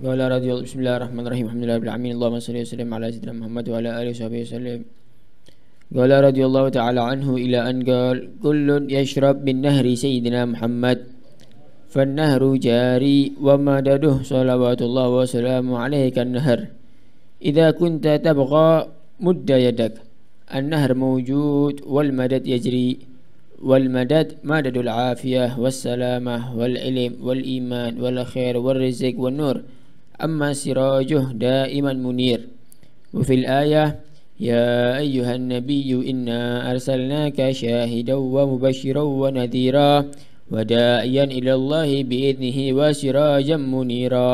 وعلى رضي الله بسم الله الرحمن الرحيم الحمد لله رب العالمين اللهم صل وسلم على سيدنا محمد وعلى اله وصحبه وسلم قال رضي الله تعالى عنه إلى أن قال كل يشرب من نهر سيدنا محمد فالنهر جاري ومدده صلوات الله وسلامه عليه كالنهر إذا كنت تبغى مد يدك النهر موجود والمدد يجري والمدد مدد العافية والسلامة والعلم والإيمان والخير والرزق والنور أما سراجه دائما منير وفي الآية يا أيها النبي إنا أرسلناك شاهدا ومبشرا ونذيرا وداعيا إلى الله بإذنه وسراجا منيرا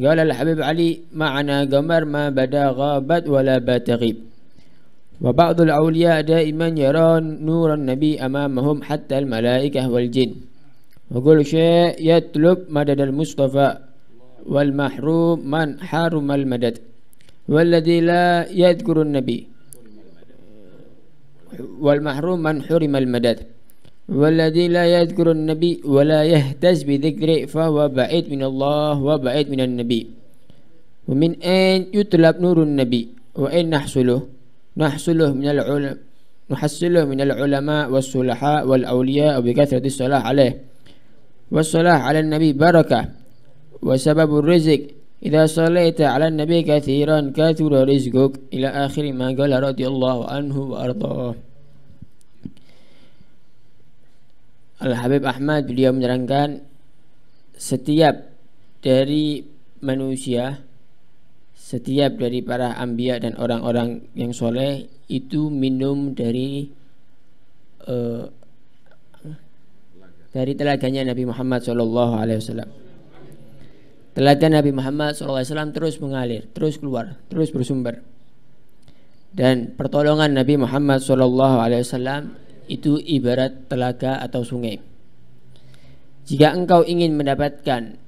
قال الحبيب علي معنا قمر ما بدا غابت ولا بات غيب وبعض الأولياء دائما يرون نور النبي أمامهم حتى الملائكة والجن وكل شيء يطلب مدد المصطفى والمحروم من حرم المدد والذي لا يذكر النبي والمحروم من حرم المدد والذي لا يذكر النبي ولا يهتز بذكره فهو بعيد من الله وبعيد من النبي ومن أين يطلب نور النبي وأين نحصله نحصله من العلم نحصله من العلماء والصلحاء والأولياء بكثرة الصلاة عليه والصلاة على النبي بركة وسبب الرزق إذا صليت على النبي كثيرا كثر رزقك إلى آخر ما قال رضي الله عنه وأرضاه Al-Habib Ahmad beliau menerangkan setiap dari manusia setiap dari para ambia dan orang-orang yang soleh itu minum dari uh, dari telaganya Nabi Muhammad Shallallahu Alaihi Wasallam. Teladan Nabi Muhammad SAW terus mengalir, terus keluar, terus bersumber. Dan pertolongan Nabi Muhammad SAW itu ibarat telaga atau sungai. Jika engkau ingin mendapatkan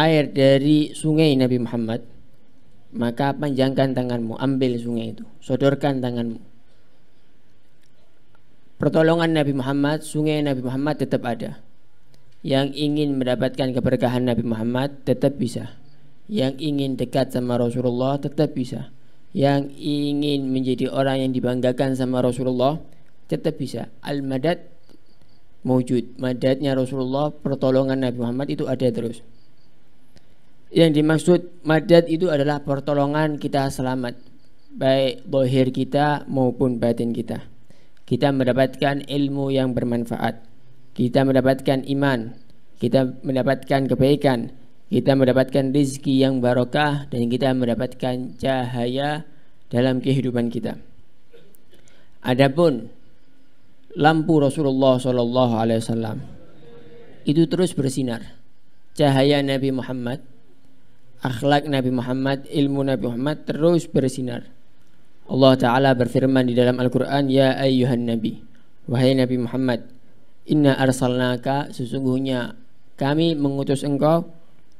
air dari sungai Nabi Muhammad, maka panjangkan tanganmu, ambil sungai itu, sodorkan tanganmu. Pertolongan Nabi Muhammad, sungai Nabi Muhammad tetap ada yang ingin mendapatkan keberkahan Nabi Muhammad tetap bisa yang ingin dekat sama Rasulullah tetap bisa yang ingin menjadi orang yang dibanggakan sama Rasulullah tetap bisa al-madad mewujud madadnya Rasulullah pertolongan Nabi Muhammad itu ada terus yang dimaksud madad itu adalah pertolongan kita selamat baik bohir kita maupun batin kita kita mendapatkan ilmu yang bermanfaat kita mendapatkan iman, kita mendapatkan kebaikan, kita mendapatkan rizki yang barokah dan kita mendapatkan cahaya dalam kehidupan kita. Adapun lampu Rasulullah Shallallahu Alaihi Wasallam itu terus bersinar. Cahaya Nabi Muhammad, akhlak Nabi Muhammad, ilmu Nabi Muhammad terus bersinar. Allah Taala berfirman di dalam Al Quran, Ya Ayuhan Nabi, wahai Nabi Muhammad, Inna arsalnaka sesungguhnya kami mengutus engkau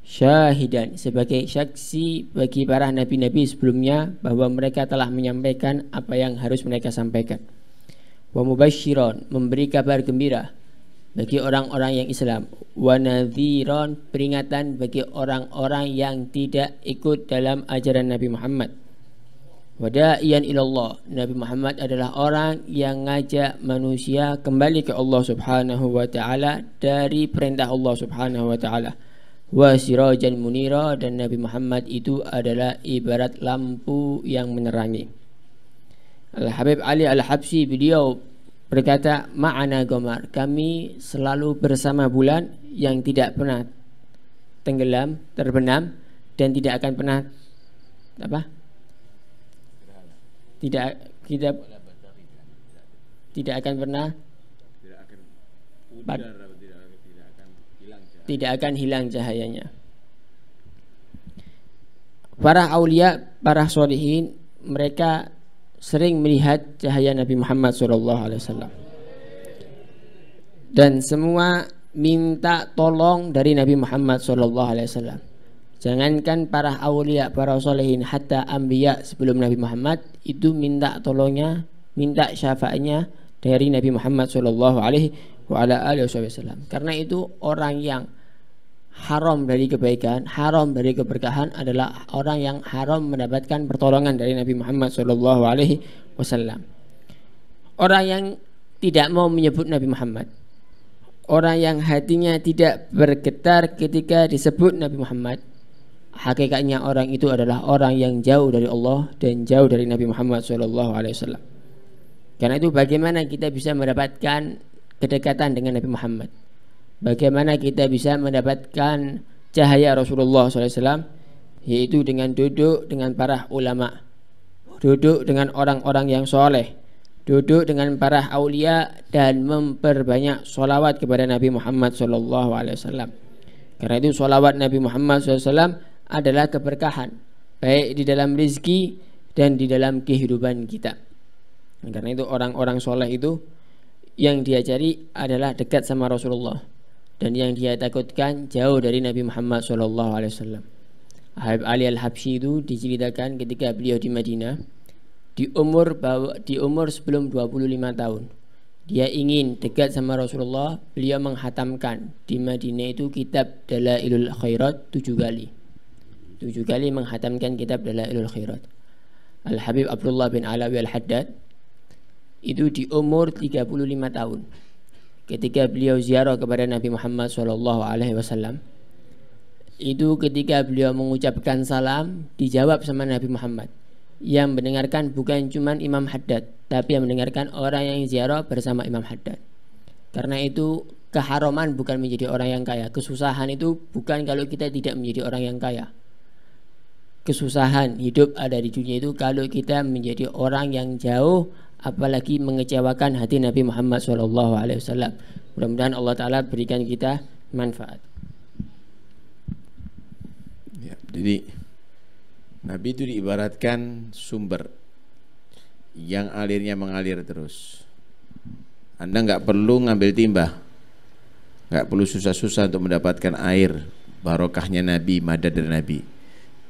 syahidan sebagai saksi bagi para nabi-nabi sebelumnya bahwa mereka telah menyampaikan apa yang harus mereka sampaikan. Wa mubashiron memberi kabar gembira bagi orang-orang yang Islam. Wa nadhiron peringatan bagi orang-orang yang tidak ikut dalam ajaran Nabi Muhammad Wada'iyan ilallah Nabi Muhammad adalah orang yang ngajak manusia kembali ke Allah subhanahu wa ta'ala Dari perintah Allah subhanahu wa ta'ala Wa munira dan Nabi Muhammad itu adalah ibarat lampu yang menerangi Al-Habib Ali Al-Habsi beliau berkata Ma'ana gomar kami selalu bersama bulan yang tidak pernah tenggelam, terbenam dan tidak akan pernah apa tidak tidak tidak akan pernah tidak akan tidak, tidak akan hilang jahayanya tidak akan hilang cahayanya. Para aulia, para sholihin mereka sering melihat cahaya Nabi Muhammad SAW. Dan semua minta tolong dari Nabi Muhammad SAW. Jangankan para awliya para solehin, hatta ambiya sebelum Nabi Muhammad itu minta tolongnya, minta syafaatnya dari Nabi Muhammad Shallallahu Alaihi Wasallam. Karena itu orang yang haram dari kebaikan, haram dari keberkahan adalah orang yang haram mendapatkan pertolongan dari Nabi Muhammad Shallallahu Alaihi Wasallam. Orang yang tidak mau menyebut Nabi Muhammad, orang yang hatinya tidak bergetar ketika disebut Nabi Muhammad, hakikatnya orang itu adalah orang yang jauh dari Allah dan jauh dari Nabi Muhammad SAW. Karena itu bagaimana kita bisa mendapatkan kedekatan dengan Nabi Muhammad? Bagaimana kita bisa mendapatkan cahaya Rasulullah SAW? Yaitu dengan duduk dengan para ulama, duduk dengan orang-orang yang soleh, duduk dengan para aulia dan memperbanyak solawat kepada Nabi Muhammad SAW. Karena itu solawat Nabi Muhammad SAW adalah keberkahan baik di dalam rizki dan di dalam kehidupan kita karena itu orang-orang soleh itu yang dia cari adalah dekat sama Rasulullah dan yang dia takutkan jauh dari Nabi Muhammad SAW Ali Al-Habsyi itu diceritakan ketika beliau di Madinah di umur di umur sebelum 25 tahun dia ingin dekat sama Rasulullah beliau menghatamkan di Madinah itu kitab Dalailul Khairat tujuh kali tujuh kali menghatamkan kitab Dalailul Khairat. Al-Habib Abdullah bin Alawi Al-Haddad itu di umur 35 tahun ketika beliau ziarah kepada Nabi Muhammad Shallallahu Alaihi Wasallam itu ketika beliau mengucapkan salam dijawab sama Nabi Muhammad yang mendengarkan bukan cuma Imam Haddad tapi yang mendengarkan orang yang ziarah bersama Imam Haddad karena itu keharuman bukan menjadi orang yang kaya kesusahan itu bukan kalau kita tidak menjadi orang yang kaya kesusahan hidup ada di dunia itu kalau kita menjadi orang yang jauh apalagi mengecewakan hati Nabi Muhammad SAW. Mudah-mudahan Allah Ta'ala berikan kita manfaat. Ya, jadi Nabi itu diibaratkan sumber yang alirnya mengalir terus. Anda nggak perlu ngambil timbah, nggak perlu susah-susah untuk mendapatkan air barokahnya Nabi, madad dari Nabi.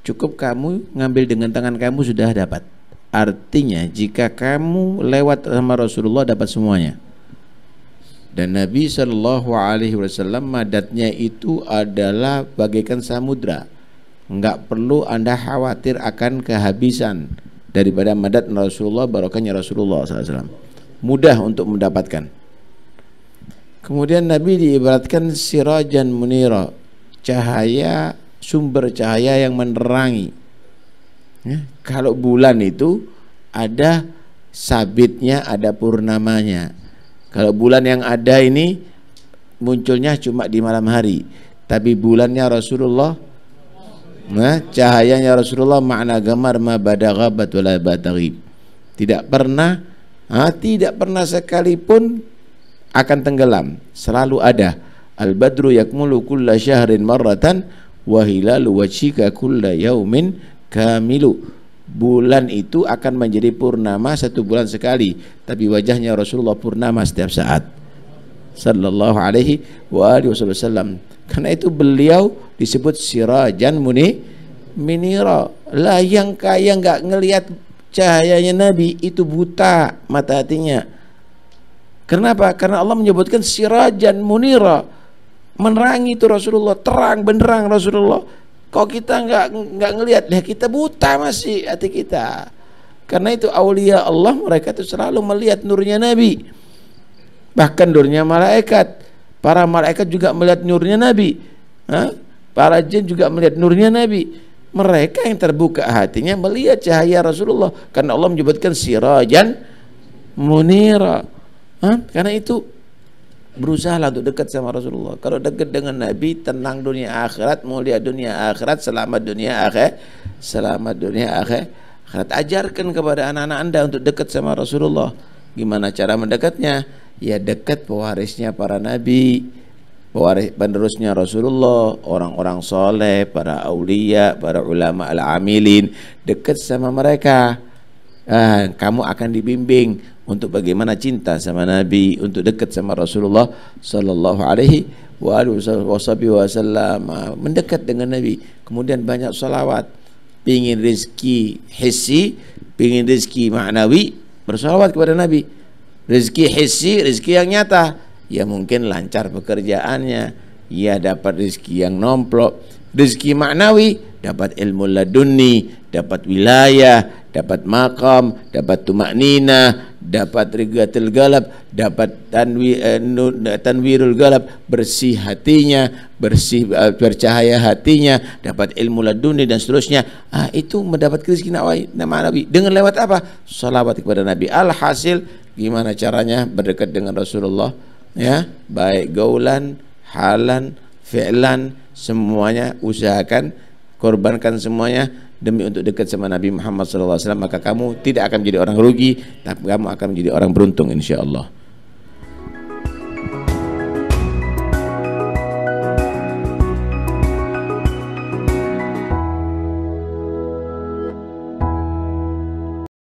Cukup kamu ngambil dengan tangan kamu sudah dapat. Artinya jika kamu lewat sama Rasulullah dapat semuanya. Dan Nabi Shallallahu Alaihi Wasallam madatnya itu adalah bagaikan samudra. Enggak perlu anda khawatir akan kehabisan daripada madat Rasulullah barokahnya Rasulullah SAW. Mudah untuk mendapatkan. Kemudian Nabi diibaratkan sirajan munira, cahaya sumber cahaya yang menerangi. Ya, kalau bulan itu ada sabitnya, ada purnamanya. Kalau bulan yang ada ini munculnya cuma di malam hari, tapi bulannya Rasulullah nah, cahayanya Rasulullah makna gamar ma badagha Tidak pernah ha, tidak pernah sekalipun akan tenggelam, selalu ada. Al-badru yakmulu kulla syahrin marratan wa hilalu wajhika kulla yaumin kamilu bulan itu akan menjadi purnama satu bulan sekali tapi wajahnya Rasulullah purnama setiap saat sallallahu alaihi wa alihi wasallam karena itu beliau disebut sirajan muni minira lah yang kaya nggak ngelihat cahayanya Nabi itu buta mata hatinya kenapa karena Allah menyebutkan sirajan munira menerangi itu Rasulullah terang benderang Rasulullah kok kita nggak nggak ngelihat ya kita buta masih hati kita karena itu aulia Allah mereka itu selalu melihat nurnya Nabi bahkan nurnya malaikat para malaikat juga melihat nurnya Nabi Hah? para jin juga melihat nurnya Nabi mereka yang terbuka hatinya melihat cahaya Rasulullah karena Allah menyebutkan sirajan munira Hah? karena itu berusahalah untuk dekat sama Rasulullah. Kalau dekat dengan Nabi, tenang dunia akhirat, mulia dunia akhirat, selamat dunia akhir, selamat dunia akhir. Akhirat ajarkan kepada anak-anak anda untuk dekat sama Rasulullah. Gimana cara mendekatnya? Ya dekat pewarisnya para Nabi, pewaris penerusnya Rasulullah, orang-orang soleh, para aulia, para ulama al-amilin, dekat sama mereka. Ah, kamu akan dibimbing untuk bagaimana cinta sama Nabi, untuk dekat sama Rasulullah sallallahu alaihi wasallam, ah, mendekat dengan Nabi, kemudian banyak salawat, pingin rezeki hissi, pingin rezeki maknawi, bersalawat kepada Nabi. Rezeki hissi, rezeki yang nyata, ya mungkin lancar pekerjaannya, ya dapat rezeki yang nomplok, rezeki maknawi dapat ilmu laduni, dapat wilayah, dapat makam, dapat tumak nina, dapat rigatil galap, dapat tanwi, eh, tanwirul galap, bersih hatinya, bersih eh, bercahaya hatinya, dapat ilmu laduni dan seterusnya. Ah, itu mendapat kerizkin awal nama Nabi. Dengan lewat apa? Salawat kepada Nabi. Alhasil, gimana caranya berdekat dengan Rasulullah? Ya, baik gaulan, halan, fi'lan, semuanya usahakan korbankan semuanya demi untuk dekat sama Nabi Muhammad SAW maka kamu tidak akan menjadi orang rugi tapi kamu akan menjadi orang beruntung insya Allah.